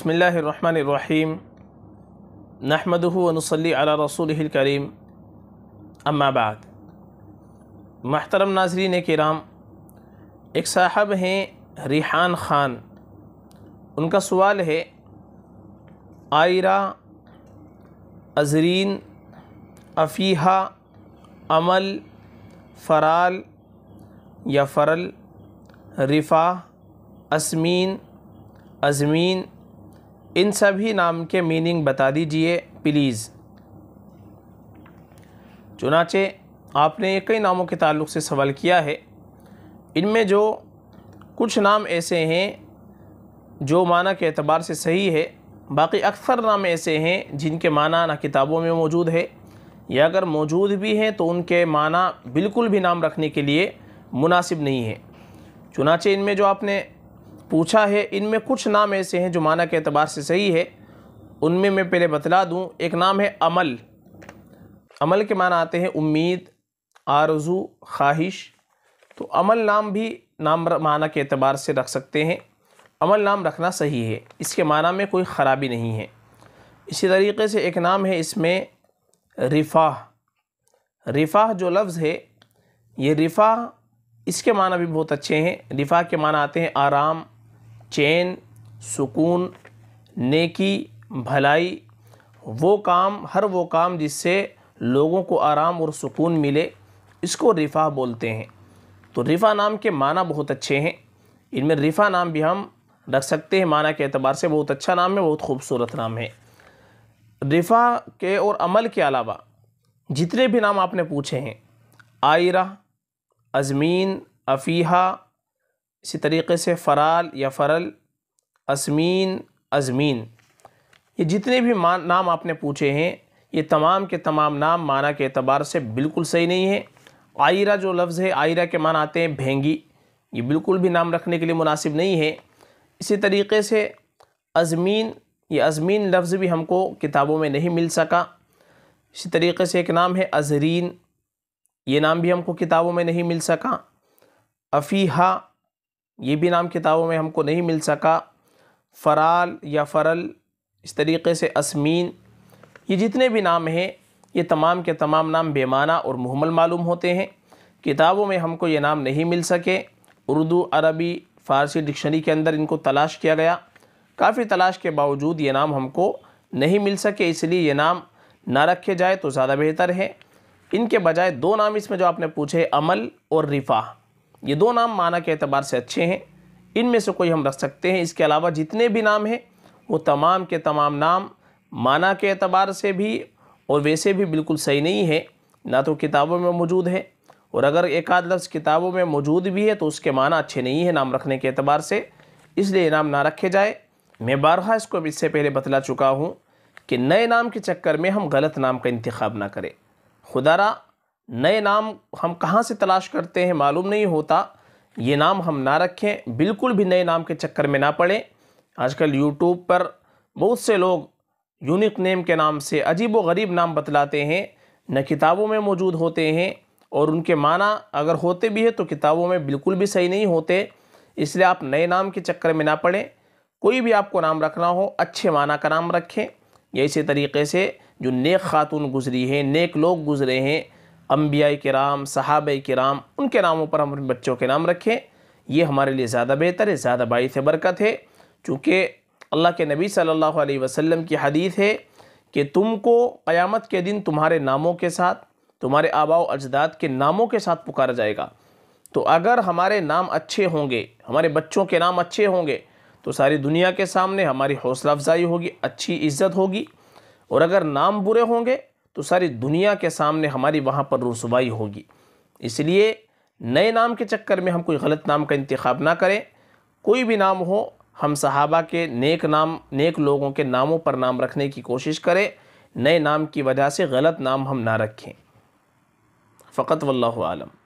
बसमीम नहमदनसली अला रसूल करीम अम्माबाद महतरम नाजरीन कराम एक साहब हैं रिहान ख़ान उनका सवाल है आयरा अजरीन अफ़ीहा अमल फ़राल या फ़रल रिफ़ा असमीन अज़मीन इन सभी नाम के मीनिंग बता दीजिए प्लीज़ चुनाचे आपने कई नामों के ताल्लुक से सवाल किया है इनमें जो कुछ नाम ऐसे हैं जो माना के अतबार से सही है बाकी अक्सर नाम ऐसे हैं जिनके माना ना किताबों में मौजूद है या अगर मौजूद भी हैं तो उनके माना बिल्कुल भी नाम रखने के लिए मुनासिब नहीं है चुनाचे इनमें जो आपने पूछा है इनमें कुछ नाम ऐसे हैं जो माना के अतबार से सही है उनमें मैं पहले बतला दूं एक नाम है अमल अमल के माना आते हैं उम्मीद आरजू ख्वाहिश तो अमल नाम भी नाम माना के अतबार से रख सकते हैं अमल नाम रखना सही है इसके माना में कोई ख़राबी नहीं है इसी तरीके से एक नाम है इसमें रिफ़ाह रिफ़ाह जो लफ्ज़ है ये रिफ़ाह इसके माना भी बहुत अच्छे हैं रिफ़ा के माना आते हैं आराम चैन सुकून नेकी भलाई वो काम हर वो काम जिससे लोगों को आराम और सुकून मिले इसको रिफ़ा बोलते हैं तो रिफ़ा नाम के माना बहुत अच्छे हैं इनमें रिफ़ा नाम भी हम रख सकते हैं माना के अतबार से बहुत अच्छा नाम है बहुत खूबसूरत नाम है रिफ़ा के और अमल के अलावा जितने भी नाम आपने पूछे हैं आयरा अजमीन अफ़ीहा इसी तरीके से फ़राल या फ़रल असमीन अजमीन ये जितने भी मान नाम आपने पूछे हैं ये तमाम के तमाम नाम माना के अतबार से बिल्कुल सही नहीं है आयरा जो लफ्ज़ है आयरा के मान आते हैं भेंगी ये बिल्कुल भी नाम रखने के लिए मुनासिब नहीं है इसी तरीके से अजमीन ये अजमीन लफ्ज़ भी हमको किताबों में नहीं मिल सका इसी तरीके से एक नाम है अजरीन ये नाम भी हमको किताबों में नहीं मिल सका अफ़ीहा ये भी नाम किताबों में हमको नहीं मिल सका फ़राल या फ़रल इस तरीके से असमीन ये जितने भी नाम हैं ये तमाम के तमाम नाम बेमाना और महमल मालूम होते हैं किताबों में हमको ये नाम नहीं मिल सके उर्दू अरबी फ़ारसी डिक्शनरी के अंदर इनको तलाश किया गया काफ़ी तलाश के बावजूद ये नाम हमको नहीं मिल सके इसलिए ये नाम ना रखे जाए तो ज़्यादा बेहतर है इनके बजाय दो नाम इसमें जो आपने पूछे अमल और रिफ़ा ये दो नाम माना के अतबार से अच्छे हैं इनमें से कोई हम रख सकते हैं इसके अलावा जितने भी नाम हैं वो तमाम के तमाम नाम माना के अतबार से भी और वैसे भी बिल्कुल सही नहीं है ना तो किताबों में मौजूद है और अगर एक आध लफ्ज़ किताबों में मौजूद भी है तो उसके माना अच्छे नहीं है नाम रखने के अतबार से इसलिए नाम ना रखे जाए मैं बारहा इसको इससे पहले बतला चुका हूँ कि नए नाम के चक्कर में हम गलत नाम का इंतखब ना करें खुदारा नए नाम हम कहाँ से तलाश करते हैं मालूम नहीं होता ये नाम हम ना रखें बिल्कुल भी नए नाम के चक्कर में ना पड़ें आजकल यूट्यूब पर बहुत से लोग यूनिक नेम के नाम से अजीब व गरीब नाम बतलाते हैं न किताबों में मौजूद होते हैं और उनके माना अगर होते भी हैं तो किताबों में बिल्कुल भी सही नहीं होते इसलिए आप नए नाम के चक्कर में ना पड़ें कोई भी आपको नाम रखना हो अच्छे माना का नाम रखें या इसी तरीके से जो नेक खातून गुजरी हैं नेक लोग गुजरे हैं अम्बियाई राम कराम सहाब राम उनके नामों पर हम अपने बच्चों के नाम रखें ये हमारे लिए ज़्यादा बेहतर है ज़्यादा बायस बरकत है चूँकि अल्लाह के नबी सल्लल्लाहु अलैहि वसल्लम की हदीत है कि तुमको क़यामत के दिन तुम्हारे नामों के साथ तुम्हारे आबाओ अजदाद के नामों के साथ पुकारा जाएगा तो अगर हमारे नाम अच्छे होंगे हमारे बच्चों के नाम अच्छे होंगे तो सारी दुनिया के सामने हमारी हौसला अफजाई होगी अच्छी इज्जत होगी और अगर नाम बुरे होंगे तो सारी दुनिया के सामने हमारी वहाँ पर रसवाई होगी इसलिए नए नाम के चक्कर में हम कोई गलत नाम का इंतखब ना करें कोई भी नाम हो हम सहाबा के नेक नाम नेक लोगों के नामों पर नाम रखने की कोशिश करें नए नाम की वजह से गलत नाम हम ना रखें फ़कत वल्लम